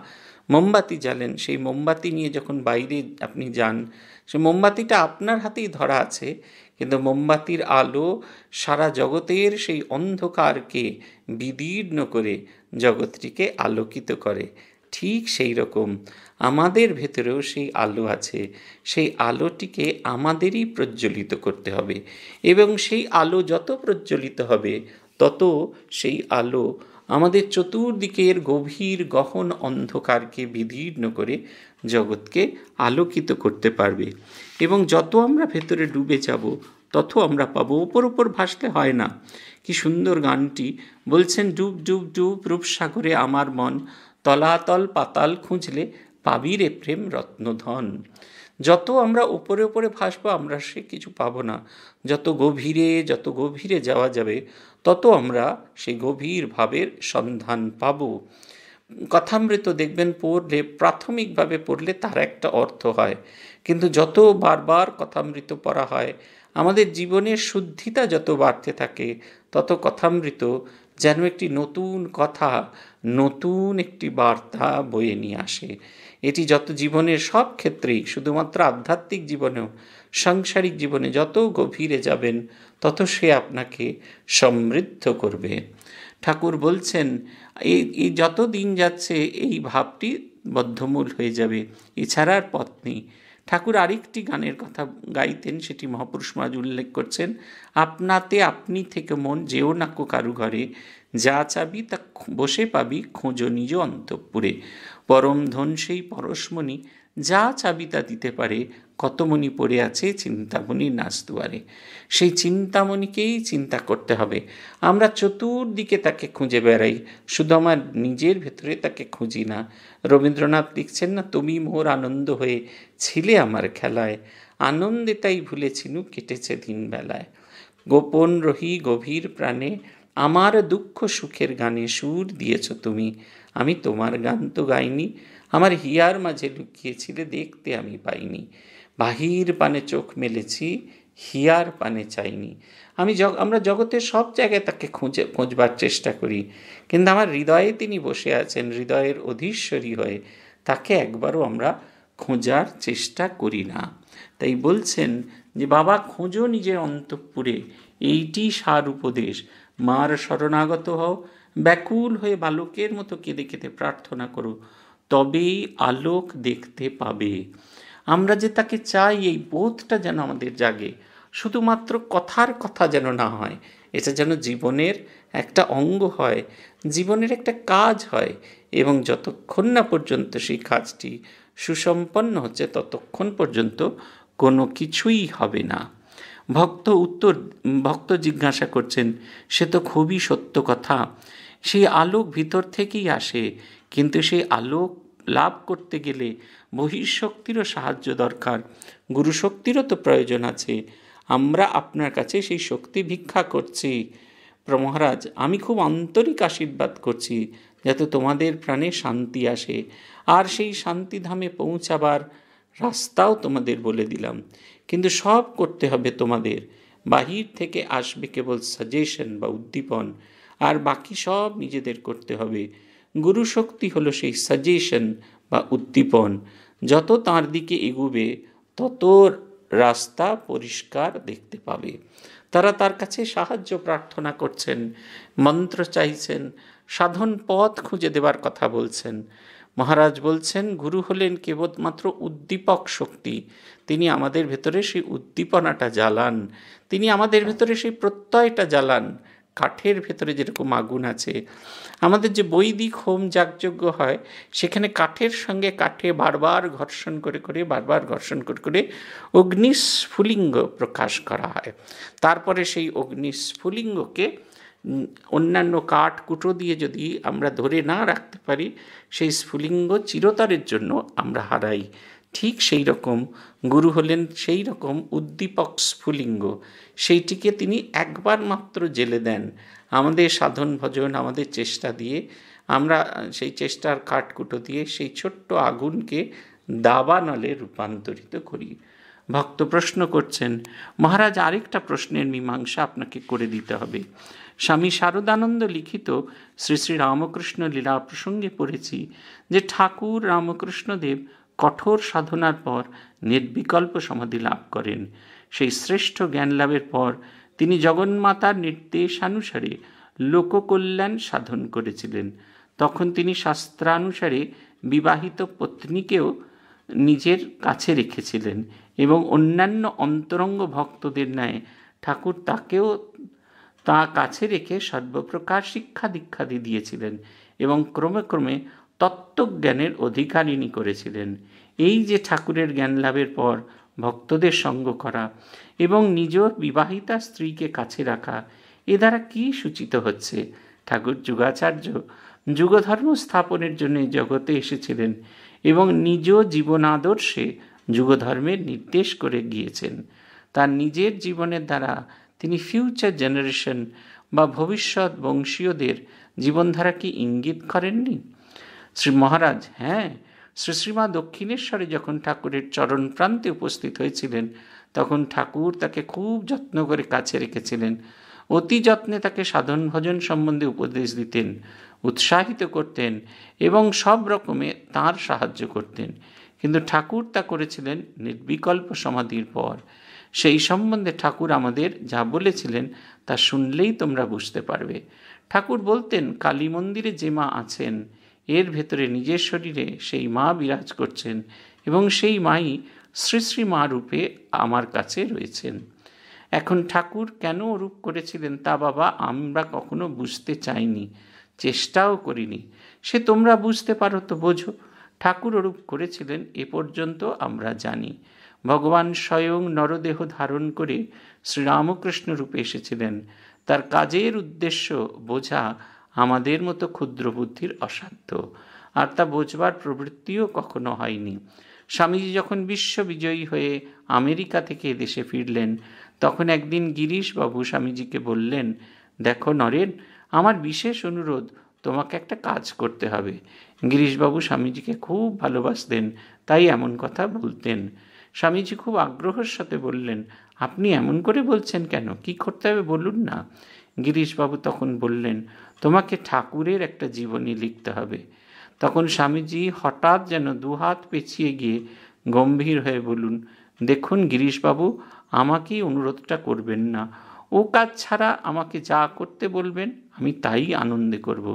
মোমবাতি জ্বালেন সেই মোমবাতি নিয়ে যখন বাইরে আপনি যান সে মোমবাতিটা আপনার হাতেই ধরা আছে কিন্তু মোমবাতির আলো সারা জগতের সেই অন্ধকারকে বিদীর্ণ করে জগৎটিকে আলোকিত করে ঠিক সেই রকম আমাদের ভেতরেও সেই আলো আছে সেই আলোটিকে আমাদেরই প্রজ্বলিত করতে হবে এবং সেই আলো যত প্রজ্বলিত হবে তত সেই আলো আমাদের চতুর্দিকের গভীর গহন অন্ধকারকে বিদীর্ণ করে জগৎকে আলোকিত করতে পারবে এবং যত আমরা ভেতরে ডুবে যাব তত আমরা পাবো ওপর ওপর ভাসলে হয় না কি সুন্দর গানটি বলছেন ডুব ডুব ডুব রূপসাগরে আমার মন তলাতল পাতাল খুঁজলে পাবি রে প্রেম রত্নধন যত আমরা উপরে ওপরে ভাসবো আমরা সে কিছু পাবো না যত গভীরে যত গভীরে যাওয়া যাবে তত আমরা সেই গভীর ভাবের সন্ধান পাব কথামৃত দেখবেন পড়লে প্রাথমিকভাবে পড়লে তার একটা অর্থ হয় কিন্তু যত বারবার কথামৃত পড়া হয় আমাদের জীবনের শুদ্ধিতা যত বাড়তে থাকে তত কথামৃত যেন একটি নতুন কথা নতুন একটি বার্তা বয়ে নিয়ে আসে এটি যত জীবনের সব ক্ষেত্রেই শুধুমাত্র আধ্যাত্মিক জীবনেও সাংসারিক জীবনে যত গভীরে যাবেন তত সে আপনাকে সমৃদ্ধ করবে ঠাকুর বলছেন এই যত দিন যাচ্ছে এই ভাবটি বদ্ধমূল হয়ে যাবে এছাড়ার পথ নেই ঠাকুর আরেকটি গানের কথা গাইতেন সেটি মহাপুরুষ মাজ উল্লেখ করছেন আপনাতে আপনি থেকে মন যেও নাকো কারু ঘরে যা চাবি তা বসে পাবি খোঁজো নিজ অন্তঃপুরে পরম ধন সেই পরশমণি যা চাবি তা দিতে পারে কতমণি পড়ে আছে চিন্তামণির নাচদুয়ারে সেই চিন্তামণিকেই চিন্তা করতে হবে আমরা চতুর্দিকে তাকে খুঁজে বেড়াই শুধু আমার নিজের ভেতরে তাকে খুঁজি না রবীন্দ্রনাথ লিখছেন না তুমি মোর আনন্দ হয়ে ছিলে আমার খেলায় আনন্দে তাই ভুলে ছিনু কেটেছে দিনবেলায় গোপন রহি গভীর প্রাণে আমার দুঃখ সুখের গানে সুর দিয়েছ তুমি আমি তোমার গান তো গাইনি আমার হিয়ার মাঝে লুকিয়েছিলে দেখতে আমি পাইনি বাহির পানে চোখ মেলেছি হিয়ার পানে চাইনি আমি আমরা জগতের সব জায়গায় তাকে খুঁজে খোঁজবার চেষ্টা করি কিন্তু আমার হৃদয়ে তিনি বসে আছেন হৃদয়ের অধীশ্বরী হয়ে তাকে একবারও আমরা খোঁজার চেষ্টা করি না তাই বলছেন যে বাবা খোঁজো নিজের অন্তঃপুরে এইটি সার উপদেশ মার শরণাগত হও ব্যাকুল হয়ে বালকের মতো কেঁদে কেঁদে প্রার্থনা করো তবেই আলোক দেখতে পাবে আমরা যে তাকে চাই এই বোধটা যেন আমাদের জাগে শুধুমাত্র কথার কথা যেন না হয় এটা যেন জীবনের একটা অঙ্গ হয় জীবনের একটা কাজ হয় এবং যতক্ষণ না পর্যন্ত সেই কাজটি সুসম্পন্ন হচ্ছে ততক্ষণ পর্যন্ত কোনো কিছুই হবে না ভক্ত উত্তর ভক্ত জিজ্ঞাসা করছেন সে তো খুবই সত্য কথা সেই আলোক ভিতর থেকেই আসে কিন্তু সেই আলোক লাভ করতে গেলে বহিঃশক্তিরও সাহায্য দরকার গুরুশক্তিরও তো প্রয়োজন আছে আমরা আপনার কাছে সেই শক্তি ভিক্ষা করছি মহারাজ আমি খুব আন্তরিক আশীর্বাদ করছি যাতে তোমাদের প্রাণে শান্তি আসে আর সেই শান্তিধামে পৌঁছাবার রাস্তাও তোমাদের বলে দিলাম কিন্তু সব করতে হবে তোমাদের বাহির থেকে আসবে কেবল সাজেশন বা উদ্দীপন আর বাকি সব নিজেদের করতে হবে গুরু শক্তি হলো সেই সাজেশন বা উদ্দীপন যত তাঁর দিকে এগুবে তত রাস্তা পরিষ্কার দেখতে পাবে তারা তার কাছে সাহায্য প্রার্থনা করছেন মন্ত্র চাইছেন সাধন পথ খুঁজে দেবার কথা বলছেন মহারাজ বলছেন গুরু হলেন কেবলমাত্র উদ্দীপক শক্তি তিনি আমাদের ভেতরে সেই উদ্দীপনাটা জ্বালান তিনি আমাদের ভেতরে সেই প্রত্যয়টা জ্বালান কাঠের ভেতরে যেরকম আগুন আছে আমাদের যে বৈদিক হোম যাগযজ্ঞ হয় সেখানে কাঠের সঙ্গে কাঠে বারবার ঘর্ষণ করে করে বারবার ঘর্ষণ করে করে অগ্নিস্ফুলিঙ্গ প্রকাশ করা হয় তারপরে সেই অগ্নিস্ফুলিঙ্গকে অন্যান্য কাঠ কুটো দিয়ে যদি আমরা ধরে না রাখতে পারি সেই স্ফুলিঙ্গ চিরতরের জন্য আমরা হারাই ঠিক সেই রকম গুরু হলেন সেই রকম উদ্দীপক স্ফুলিঙ্গ সেইটিকে তিনি একবার মাত্র জেলে দেন আমাদের সাধন ভজন আমাদের চেষ্টা দিয়ে আমরা সেই চেষ্টার কাঠকুটো দিয়ে সেই ছোট্ট আগুনকে দাবানলে রূপান্তরিত করি ভক্ত প্রশ্ন করছেন মহারাজ আরেকটা প্রশ্নের মীমাংসা আপনাকে করে দিতে হবে স্বামী শারদানন্দ লিখিত শ্রী শ্রী রামকৃষ্ণ লীলা প্রসঙ্গে পড়েছি যে ঠাকুর রামকৃষ্ণদেব কঠোর সাধনার পর নির্বিকল্প সমাধি লাভ করেন সেই শ্রেষ্ঠ জ্ঞান লাভের পর তিনি জগন্মাতার নির্দেশানুসারে লোককল্যাণ সাধন করেছিলেন তখন তিনি শাস্ত্রানুসারে বিবাহিত পত্নীকেও নিজের কাছে রেখেছিলেন এবং অন্যান্য অন্তরঙ্গ ভক্তদের ন্যায় ঠাকুর তাকেও তা কাছে রেখে সর্বপ্রকার শিক্ষা দীক্ষাদি দিয়েছিলেন এবং ক্রমে ক্রমে তত্ত্বজ্ঞানের অধিকারিণী করেছিলেন এই যে ঠাকুরের জ্ঞান লাভের পর ভক্তদের সঙ্গ করা এবং নিজ বিবাহিতা স্ত্রীকে কাছে রাখা এ দ্বারা কি সূচিত হচ্ছে ঠাকুর যুগাচার্য যুগধর্ম স্থাপনের জন্য জগতে এসেছিলেন এবং নিজ জীবনাদর্শে যুগধর্মের নির্দেশ করে গিয়েছেন তার নিজের জীবনের দ্বারা তিনি ফিউচার জেনারেশন বা ভবিষ্যৎ বংশীয়দের জীবনধারা কি ইঙ্গিত করেননি শ্রী মহারাজ হ্যাঁ শ্রীশ্রীমা দক্ষিণেশ্বরে যখন ঠাকুরের চরণ প্রান্তে উপস্থিত হয়েছিলেন তখন ঠাকুর তাকে খুব যত্ন করে কাছে রেখেছিলেন অতি যত্নে তাকে সাধন ভজন সম্বন্ধে উপদেশ দিতেন উৎসাহিত করতেন এবং সব রকমে তার সাহায্য করতেন কিন্তু ঠাকুর তা করেছিলেন নির্বিকল্প সমাধির পর সেই সম্বন্ধে ঠাকুর আমাদের যা বলেছিলেন তা শুনলেই তোমরা বুঝতে পারবে ঠাকুর বলতেন কালী মন্দিরে যে মা আছেন এর ভেতরে নিজের শরীরে সেই মা বিরাজ করছেন এবং সেই মাই শ্রী শ্রী মা রূপে আমার কাছে রয়েছেন এখন ঠাকুর কেন রূপ করেছিলেন তা বাবা আমরা কখনো বুঝতে চাইনি চেষ্টাও করিনি সে তোমরা বুঝতে পারো তো বোঝো ঠাকুর ওরূপ করেছিলেন এ পর্যন্ত আমরা জানি ভগবান স্বয়ং নরদেহ ধারণ করে শ্রীরামকৃষ্ণ রূপে এসেছিলেন তার কাজের উদ্দেশ্য বোঝা আমাদের মতো ক্ষুদ্র বুদ্ধির অসাধ্য আর তা বোঝবার প্রবৃত্তিও কখনো হয়নি স্বামীজি যখন বিশ্ববিজয়ী হয়ে আমেরিকা থেকে দেশে ফিরলেন তখন একদিন গিরিশবাবু স্বামীজিকে বললেন দেখো নরেন আমার বিশেষ অনুরোধ তোমাকে একটা কাজ করতে হবে গিরিশবাবু স্বামীজিকে খুব ভালোবাসতেন তাই এমন কথা বলতেন স্বামীজি খুব আগ্রহের সাথে বললেন আপনি এমন করে বলছেন কেন কি করতে হবে বলুন না গিরিশবাবু তখন বললেন তোমাকে ঠাকুরের একটা জীবনী লিখতে হবে তখন স্বামীজি হঠাৎ যেন দুহাত পেছিয়ে গিয়ে গম্ভীর হয়ে বলুন দেখুন গিরিশবাবু আমাকেই অনুরোধটা করবেন না ও কাজ ছাড়া আমাকে যা করতে বলবেন আমি তাই আনন্দে করব।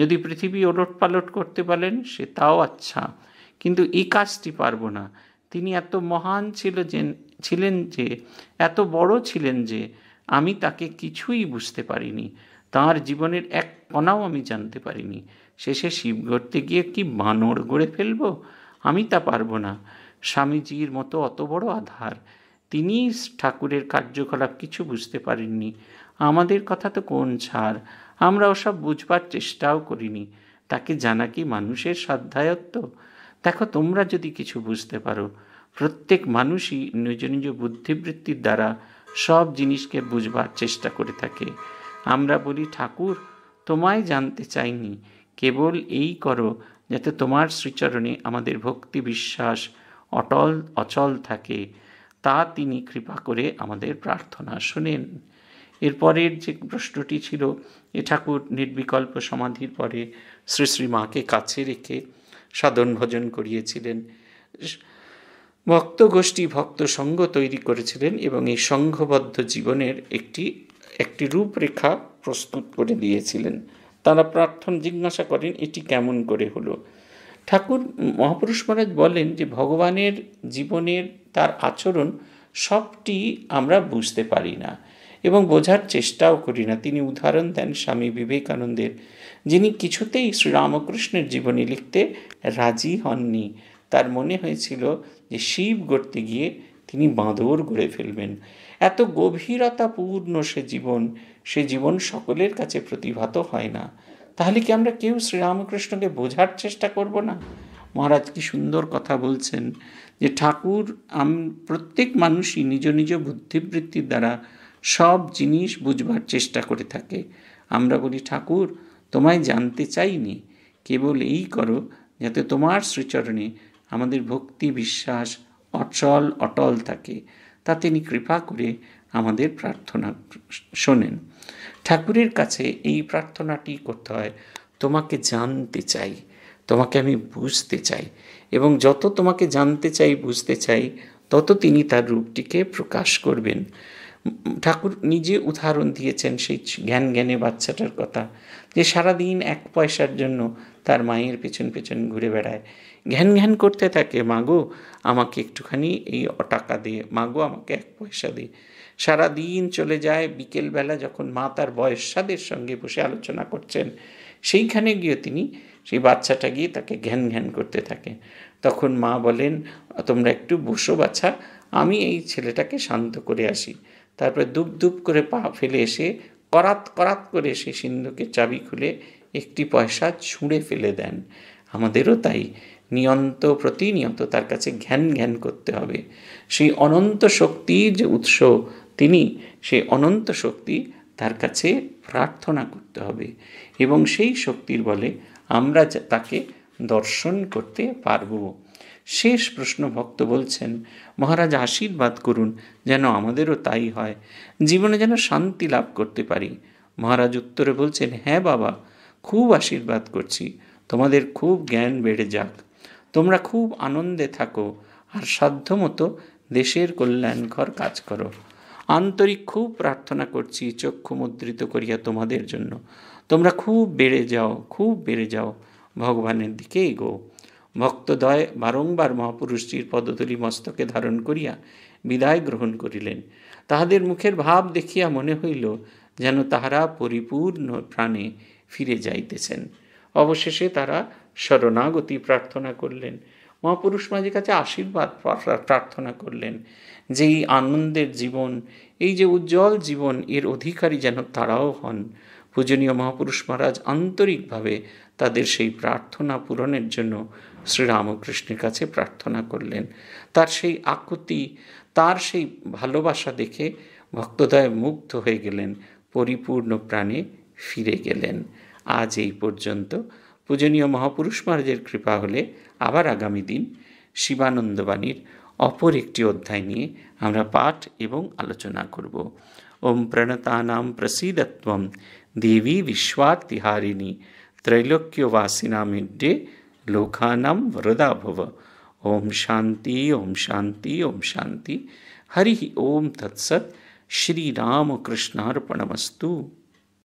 যদি পৃথিবী ওলট পালট করতে পারেন সে তাও আচ্ছা কিন্তু এই কাজটি পারব না তিনি এত মহান ছিল যে ছিলেন যে এত বড় ছিলেন যে আমি তাকে কিছুই বুঝতে পারিনি তার জীবনের এক কণাও আমি জানতে পারিনি শেষে শিব গড়তে গিয়ে কি বানর গড়ে ফেলব আমি তা পারবো না স্বামীজির মতো অত বড় আধার তিনি ঠাকুরের কার্যকলাপ কিছু বুঝতে পারেননি আমাদের কথা তো কোন ছাড় আমরা ওসব বুঝবার চেষ্টাও করিনি তাকে জানা কি মানুষের সাধ্যায়ত্ব দেখো তোমরা যদি কিছু বুঝতে পারো প্রত্যেক মানুষই নিজ নিজ বুদ্ধিবৃত্তির দ্বারা সব জিনিসকে বুঝবার চেষ্টা করে থাকে আমরা বলি ঠাকুর তোমায় জানতে চাইনি কেবল এই করো যাতে তোমার শ্রীচরণে আমাদের ভক্তি বিশ্বাস অটল অচল থাকে তা তিনি কৃপা করে আমাদের প্রার্থনা শোনেন এরপরের যে প্রশ্নটি ছিল এ ঠাকুর নির্বিকল্প সমাধির পরে শ্রী শ্রী মাকে কাছে রেখে সাধন ভজন করিয়েছিলেন ভক্তগোষ্ঠী ভক্ত সঙ্গ তৈরি করেছিলেন এবং এই সংঘবদ্ধ জীবনের একটি একটি রূপরেখা প্রস্তুত করে দিয়েছিলেন তারা প্রার্থন জিজ্ঞাসা করেন এটি কেমন করে হলো ঠাকুর মহাপুরুষ মহারাজ বলেন যে ভগবানের জীবনের তার আচরণ সবটি আমরা বুঝতে পারি না এবং বোঝার চেষ্টাও করি না তিনি উদাহরণ দেন স্বামী বিবেকানন্দের যিনি কিছুতেই শ্রীরামকৃষ্ণের জীবনী লিখতে রাজি হননি তার মনে হয়েছিল যে শিব গড়তে গিয়ে তিনি বাঁদর গড়ে ফেলবেন এত গভীরতাপূর্ণ সে জীবন সে জীবন সকলের কাছে প্রতিভাত হয় না তাহলে কি আমরা কেউ শ্রীরামকৃষ্ণকে বোঝার চেষ্টা করব না মহারাজ কি সুন্দর কথা বলছেন যে ঠাকুর আম প্রত্যেক মানুষই নিজ নিজ বুদ্ধিবৃত্তির দ্বারা সব জিনিস বুঝবার চেষ্টা করে থাকে আমরা বলি ঠাকুর তোমায় জানতে চাইনি কেবল এই করো যাতে তোমার শ্রীচরণে আমাদের ভক্তি বিশ্বাস অচল অটল থাকে তা তিনি কৃপা করে আমাদের প্রার্থনা শোনেন ঠাকুরের কাছে এই প্রার্থনাটি করতে হয় তোমাকে জানতে চাই তোমাকে আমি বুঝতে চাই এবং যত তোমাকে জানতে চাই বুঝতে চাই তত তিনি তার রূপটিকে প্রকাশ করবেন ঠাকুর নিজে উদাহরণ দিয়েছেন সেই জ্ঞান জ্ঞানে বাচ্চাটার কথা যে সারাদিন এক পয়সার জন্য তার মায়ের পেছন পেছন ঘুরে বেড়ায় ঘ্যান ঘ্যান করতে থাকে মাগো আমাকে একটুখানি এই অটাকা দিয়ে মাগো আমাকে এক পয়সা দিয়ে সারা দিন চলে যায় বিকেলবেলা যখন মা তার বয়স্যাদের সঙ্গে বসে আলোচনা করছেন সেইখানে গিয়ে তিনি সেই বাচ্চাটা গিয়ে তাকে ঘ্যান ঘ্যান করতে থাকে তখন মা বলেন তোমরা একটু বসো বাচ্চা আমি এই ছেলেটাকে শান্ত করে আসি তারপরে দুপ দুপ করে পা ফেলে এসে করাত করাত করে সে সিন্ধুকে চাবি খুলে একটি পয়সা ছুঁড়ে ফেলে দেন আমাদেরও তাই নিয়ন্ত প্রতিনিয়ত তার কাছে জ্ঞান জ্ঞান করতে হবে সেই অনন্ত শক্তির যে উৎস তিনি সেই অনন্ত শক্তি তার কাছে প্রার্থনা করতে হবে এবং সেই শক্তির বলে আমরা তাকে দর্শন করতে পারব শেষ প্রশ্ন ভক্ত বলছেন মহারাজ আশীর্বাদ করুন যেন আমাদেরও তাই হয় জীবনে যেন শান্তি লাভ করতে পারি মহারাজ উত্তরে বলছেন হ্যাঁ বাবা খুব আশীর্বাদ করছি তোমাদের খুব জ্ঞান বেড়ে যাক তোমরা খুব আনন্দে থাকো আর সাধ্যমতো দেশের কল্যাণকর কাজ করো আন্তরিক খুব প্রার্থনা করছি চক্ষু মুদ্রিত করিয়া তোমাদের জন্য তোমরা খুব বেড়ে যাও খুব বেড়ে যাও ভগবানের দিকে এগো ভক্তদয় বারংবার মহাপুরুষটির পদতলি মস্তকে ধারণ করিয়া বিদায় গ্রহণ করিলেন তাহাদের মুখের ভাব দেখিয়া মনে হইল যেন তাহারা পরিপূর্ণ প্রাণে ফিরে যাইতেছেন অবশেষে তারা শরণাগতি প্রার্থনা করলেন মহাপুরুষ মাঝে কাছে আশীর্বাদ প্রার্থনা করলেন যে এই আনন্দের জীবন এই যে উজ্জ্বল জীবন এর অধিকারী যেন তারাও হন পূজনীয় মহাপুরুষ মহারাজ আন্তরিকভাবে তাদের সেই প্রার্থনা পূরণের জন্য শ্রীরামকৃষ্ণের কাছে প্রার্থনা করলেন তার সেই আকুতি তার সেই ভালোবাসা দেখে ভক্তদয় মুগ্ধ হয়ে গেলেন পরিপূর্ণ প্রাণে ফিরে গেলেন আজ এই পর্যন্ত পূজনীয় মহাপুরুষ মহারাজের কৃপা হলে আবার আগামী দিন শিবানন্দবাণীর অপর একটি অধ্যায় নিয়ে আমরা পাঠ এবং আলোচনা করব ওম প্রণতানাম প্রসীদত্বম দেবী বিশ্বার্তিহারিণী त्रैलोक्यवासिनामिड्डे লোকানাম বরদা ভব ওম শান্তি ওম শান্তি ওম শান্তি হরি ওম তৎসৎ শ্রীরামকৃষ্ণার্পণমস্তু